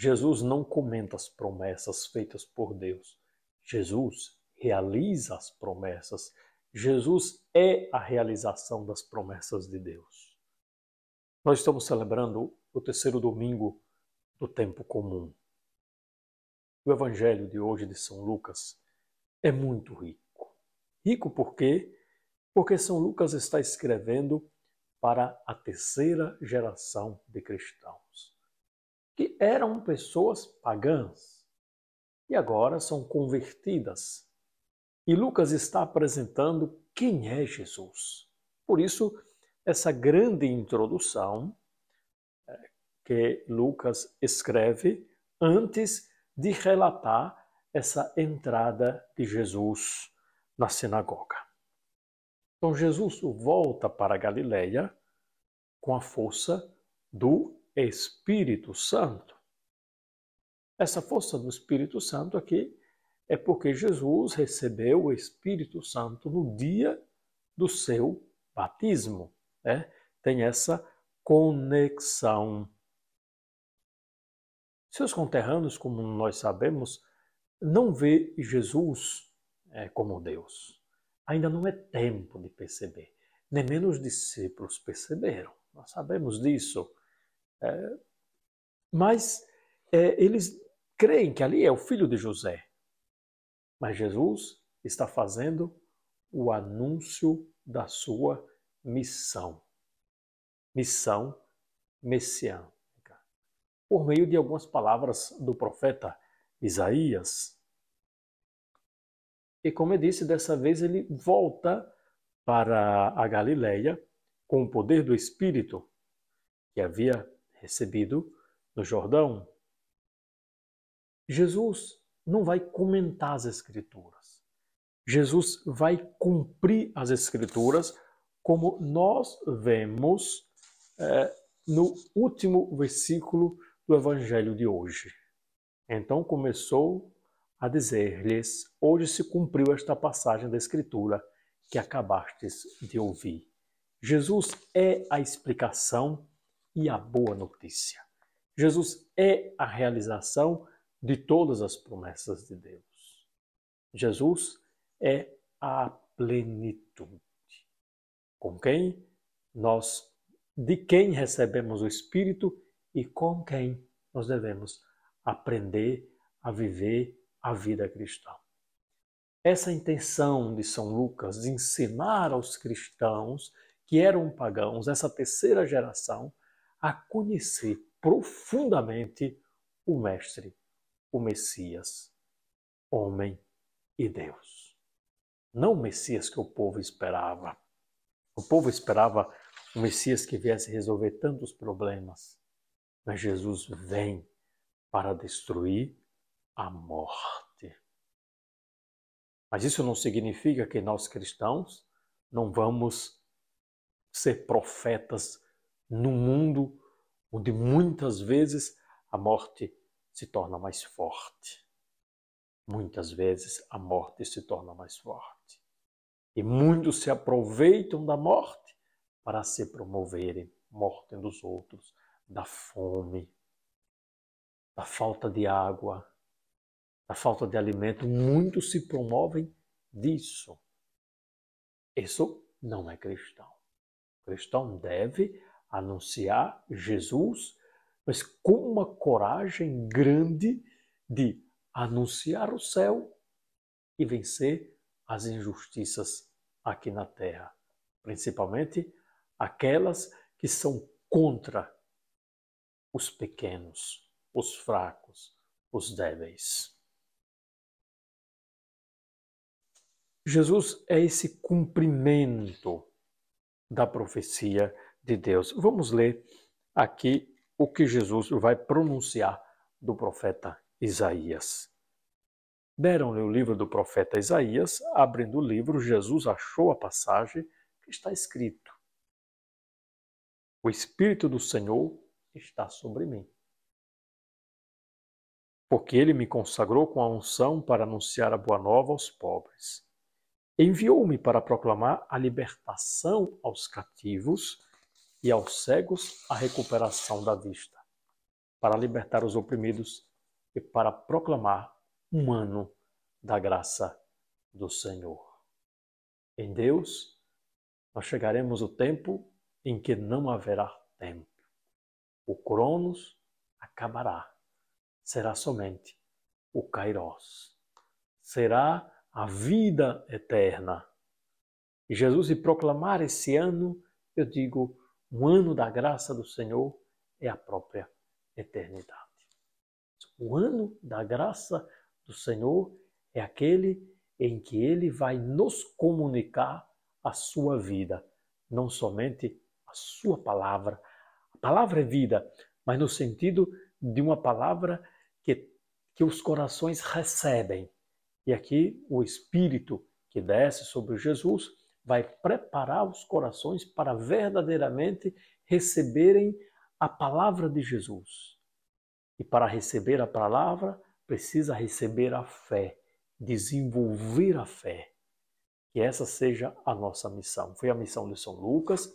Jesus não comenta as promessas feitas por Deus. Jesus realiza as promessas. Jesus é a realização das promessas de Deus. Nós estamos celebrando o terceiro domingo do tempo comum. O evangelho de hoje de São Lucas é muito rico. Rico por quê? Porque São Lucas está escrevendo para a terceira geração de cristãos que eram pessoas pagãs e agora são convertidas. E Lucas está apresentando quem é Jesus. Por isso, essa grande introdução eh, que Lucas escreve antes de relatar essa entrada de Jesus na sinagoga. Então Jesus volta para Galileia com a força do Espírito Santo. Essa força do Espírito Santo aqui é porque Jesus recebeu o Espírito Santo no dia do seu batismo. Né? Tem essa conexão. Seus conterrâneos, como nós sabemos, não vê Jesus é, como Deus. Ainda não é tempo de perceber. Nem menos discípulos perceberam. Nós sabemos disso. É, mas é, eles creem que ali é o filho de José. Mas Jesus está fazendo o anúncio da sua missão. Missão messiânica. Por meio de algumas palavras do profeta Isaías. E como eu disse, dessa vez ele volta para a Galileia com o poder do Espírito que havia recebido no Jordão. Jesus não vai comentar as Escrituras. Jesus vai cumprir as Escrituras como nós vemos eh, no último versículo do Evangelho de hoje. Então começou a dizer-lhes: Hoje se cumpriu esta passagem da Escritura que acabastes de ouvir. Jesus é a explicação e a boa notícia. Jesus é a realização de todas as promessas de Deus. Jesus é a plenitude. Com quem nós de quem recebemos o espírito e com quem nós devemos aprender a viver a vida cristã. Essa intenção de São Lucas de ensinar aos cristãos que eram pagãos, essa terceira geração, a conhecer profundamente o Mestre, o Messias, homem e Deus. Não o Messias que o povo esperava. O povo esperava o Messias que viesse resolver tantos problemas, mas Jesus vem para destruir a morte. Mas isso não significa que nós cristãos não vamos ser profetas num mundo onde muitas vezes a morte se torna mais forte. Muitas vezes a morte se torna mais forte. E muitos se aproveitam da morte para se promoverem, morte dos outros, da fome, da falta de água, da falta de alimento. Muitos se promovem disso. Isso não é cristão. O cristão deve anunciar Jesus, mas com uma coragem grande de anunciar o céu e vencer as injustiças aqui na terra, principalmente aquelas que são contra os pequenos, os fracos, os débeis. Jesus é esse cumprimento da profecia de Deus. Vamos ler aqui o que Jesus vai pronunciar do profeta Isaías. Deram-lhe o livro do profeta Isaías, abrindo o livro, Jesus achou a passagem que está escrito: O Espírito do Senhor está sobre mim. Porque ele me consagrou com a unção para anunciar a boa nova aos pobres. Enviou-me para proclamar a libertação aos cativos e aos cegos a recuperação da vista, para libertar os oprimidos e para proclamar um ano da graça do Senhor. Em Deus, nós chegaremos o tempo em que não haverá tempo. O Cronos acabará. Será somente o Kairos. Será a vida eterna. E Jesus, se proclamar esse ano, eu digo, um ano da graça do Senhor é a própria eternidade. O ano da graça do Senhor é aquele em que ele vai nos comunicar a sua vida, não somente a sua palavra. A palavra é vida, mas no sentido de uma palavra que, que os corações recebem. E aqui o Espírito que desce sobre Jesus vai preparar os corações para verdadeiramente receberem a palavra de Jesus. E para receber a palavra, precisa receber a fé, desenvolver a fé. Que essa seja a nossa missão. Foi a missão de São Lucas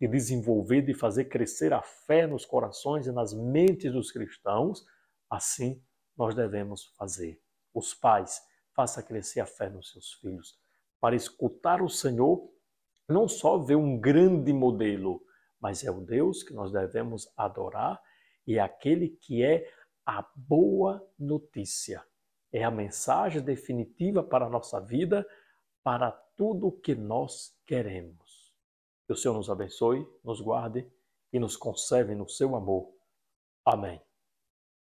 de desenvolver, de fazer crescer a fé nos corações e nas mentes dos cristãos. Assim nós devemos fazer. Os pais, faça crescer a fé nos seus filhos para escutar o Senhor, não só ver um grande modelo, mas é o Deus que nós devemos adorar e é aquele que é a boa notícia. É a mensagem definitiva para a nossa vida, para tudo o que nós queremos. Que o Senhor nos abençoe, nos guarde e nos conserve no seu amor. Amém.